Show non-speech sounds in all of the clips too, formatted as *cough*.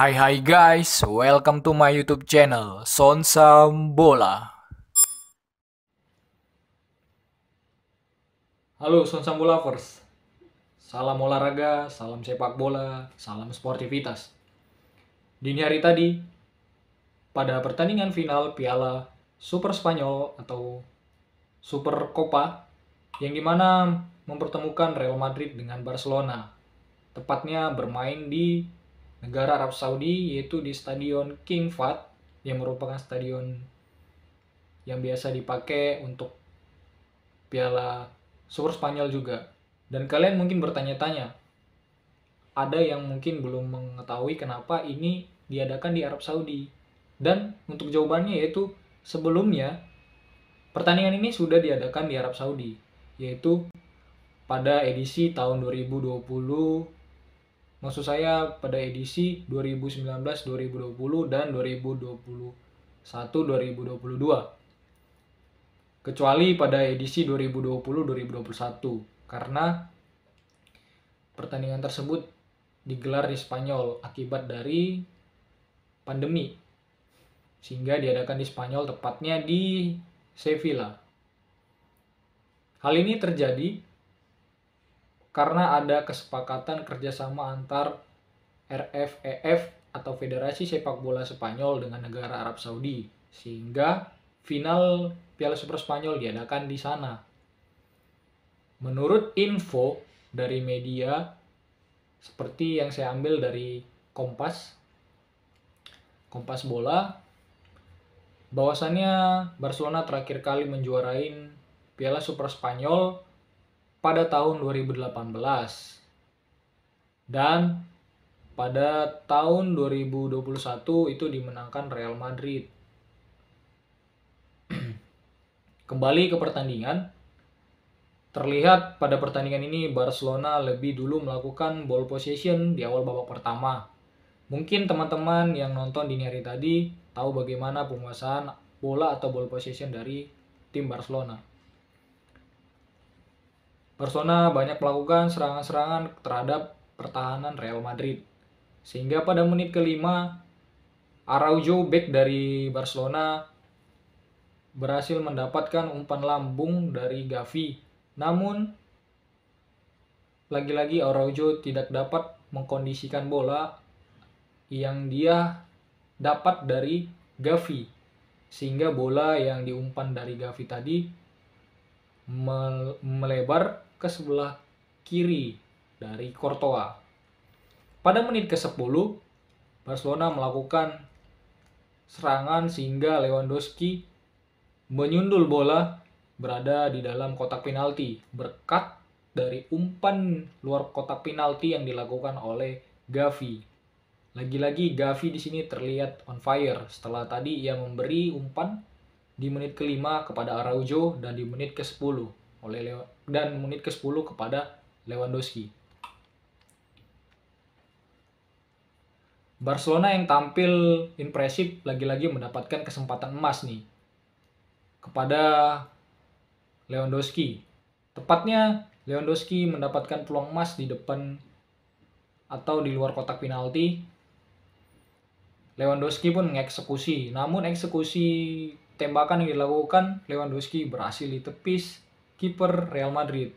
Hai hai guys, welcome to my YouTube channel Sonsam Bola. Halo Sonsam Bola lovers. Salam olahraga, salam sepak bola, salam sportivitas. Dini hari tadi pada pertandingan final Piala Super Spanyol atau Super Copa yang dimana mempertemukan Real Madrid dengan Barcelona. Tepatnya bermain di negara Arab Saudi yaitu di Stadion King Fahd yang merupakan stadion yang biasa dipakai untuk Piala Super Spanyol juga. Dan kalian mungkin bertanya-tanya, ada yang mungkin belum mengetahui kenapa ini diadakan di Arab Saudi. Dan untuk jawabannya yaitu sebelumnya pertandingan ini sudah diadakan di Arab Saudi, yaitu pada edisi tahun 2020 Maksud saya pada edisi 2019, 2020 dan 2021, 2022. Kecuali pada edisi 2020, 2021 karena pertandingan tersebut digelar di Spanyol akibat dari pandemi. Sehingga diadakan di Spanyol tepatnya di Sevilla. Hal ini terjadi karena ada kesepakatan kerjasama antar RFEF e atau Federasi Sepak Bola Spanyol dengan negara Arab Saudi, sehingga final Piala Super Spanyol diadakan di sana. Menurut info dari media, seperti yang saya ambil dari Kompas, Kompas Bola, bahwasannya Barcelona terakhir kali menjuarain Piala Super Spanyol pada tahun 2018 dan pada tahun 2021 itu dimenangkan Real Madrid. *clears throat* Kembali ke pertandingan, terlihat pada pertandingan ini Barcelona lebih dulu melakukan ball possession di awal babak pertama. Mungkin teman-teman yang nonton dini hari tadi tahu bagaimana penguasaan bola atau ball possession dari tim Barcelona. Barcelona banyak melakukan serangan-serangan terhadap pertahanan Real Madrid. Sehingga pada menit kelima, Araujo back dari Barcelona berhasil mendapatkan umpan lambung dari Gavi. Namun, lagi-lagi Araujo tidak dapat mengkondisikan bola yang dia dapat dari Gavi. Sehingga bola yang diumpan dari Gavi tadi melebar ke sebelah kiri dari Courtois. Pada menit ke-10, Barcelona melakukan serangan sehingga Lewandowski menyundul bola berada di dalam kotak penalti berkat dari umpan luar kotak penalti yang dilakukan oleh Gavi. Lagi-lagi Gavi di sini terlihat on fire setelah tadi ia memberi umpan di menit kelima kepada Araujo dan di menit ke-10 oleh Lew dan menit ke-10 kepada Lewandowski. Barcelona yang tampil impresif lagi-lagi mendapatkan kesempatan emas nih kepada Lewandowski. Tepatnya Lewandowski mendapatkan peluang emas di depan atau di luar kotak penalti. Lewandowski pun mengeksekusi, namun eksekusi tembakan yang dilakukan Lewandowski berhasil ditepis kiper Real Madrid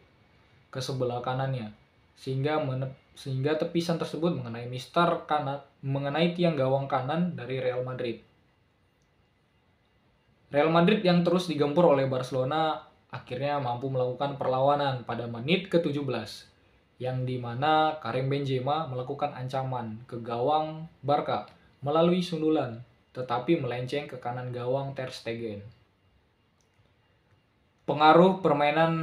ke sebelah kanannya sehingga menep, sehingga tepisan tersebut mengenai mister kanan mengenai tiang gawang kanan dari Real Madrid. Real Madrid yang terus digempur oleh Barcelona akhirnya mampu melakukan perlawanan pada menit ke-17 yang dimana Karim Benzema melakukan ancaman ke gawang Barca melalui sundulan tetapi melenceng ke kanan gawang Ter Stegen pengaruh permainan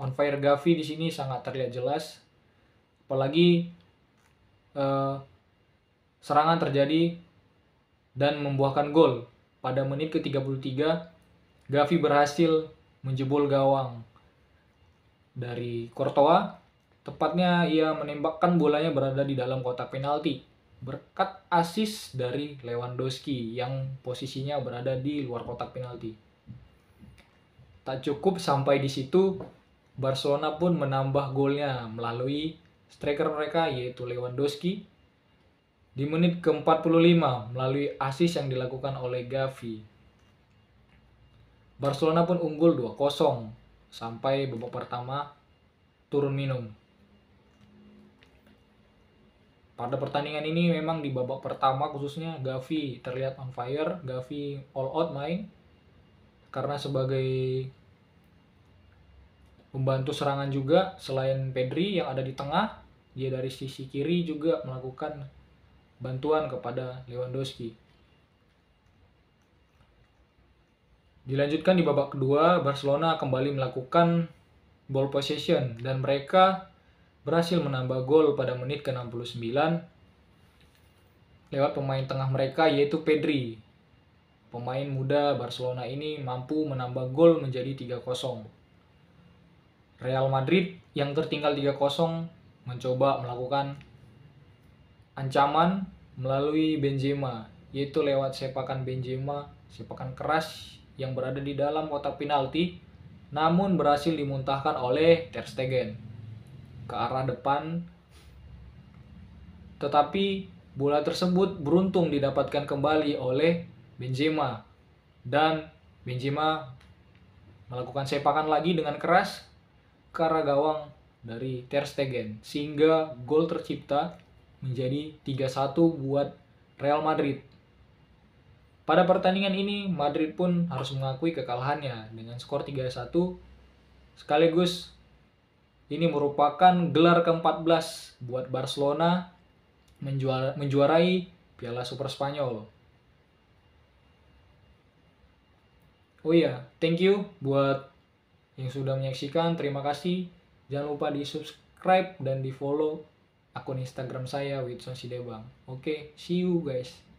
on fire Gavi di sini sangat terlihat jelas. Apalagi eh, serangan terjadi dan membuahkan gol. Pada menit ke-33, Gavi berhasil menjebol gawang dari Kortoa Tepatnya ia menembakkan bolanya berada di dalam kotak penalti berkat asis dari Lewandowski yang posisinya berada di luar kotak penalti. Tak cukup sampai di situ, Barcelona pun menambah golnya melalui striker mereka yaitu Lewandowski di menit ke-45 melalui asis yang dilakukan oleh Gavi. Barcelona pun unggul 2-0 sampai babak pertama turun minum. Pada pertandingan ini memang di babak pertama khususnya Gavi terlihat on fire, Gavi all out main karena sebagai membantu serangan juga selain Pedri yang ada di tengah dia dari sisi kiri juga melakukan bantuan kepada Lewandowski dilanjutkan di babak kedua Barcelona kembali melakukan ball possession dan mereka berhasil menambah gol pada menit ke-69 lewat pemain tengah mereka yaitu Pedri pemain muda Barcelona ini mampu menambah gol menjadi 3-0 Real Madrid yang tertinggal 3-0 mencoba melakukan ancaman melalui Benzema, yaitu lewat sepakan Benzema, sepakan keras yang berada di dalam kotak penalti, namun berhasil dimuntahkan oleh Ter Stegen ke arah depan. Tetapi bola tersebut beruntung didapatkan kembali oleh Benzema dan Benzema melakukan sepakan lagi dengan keras kara gawang dari Ter Stegen sehingga gol tercipta menjadi 3-1 buat Real Madrid. Pada pertandingan ini Madrid pun harus mengakui kekalahannya dengan skor 3-1 sekaligus ini merupakan gelar ke-14 buat Barcelona menjuara, menjuarai Piala Super Spanyol. Oh iya, thank you buat yang sudah menyaksikan. Terima kasih. Jangan lupa di subscribe dan di follow akun Instagram saya Witson Sidebang. Oke, okay, see you guys.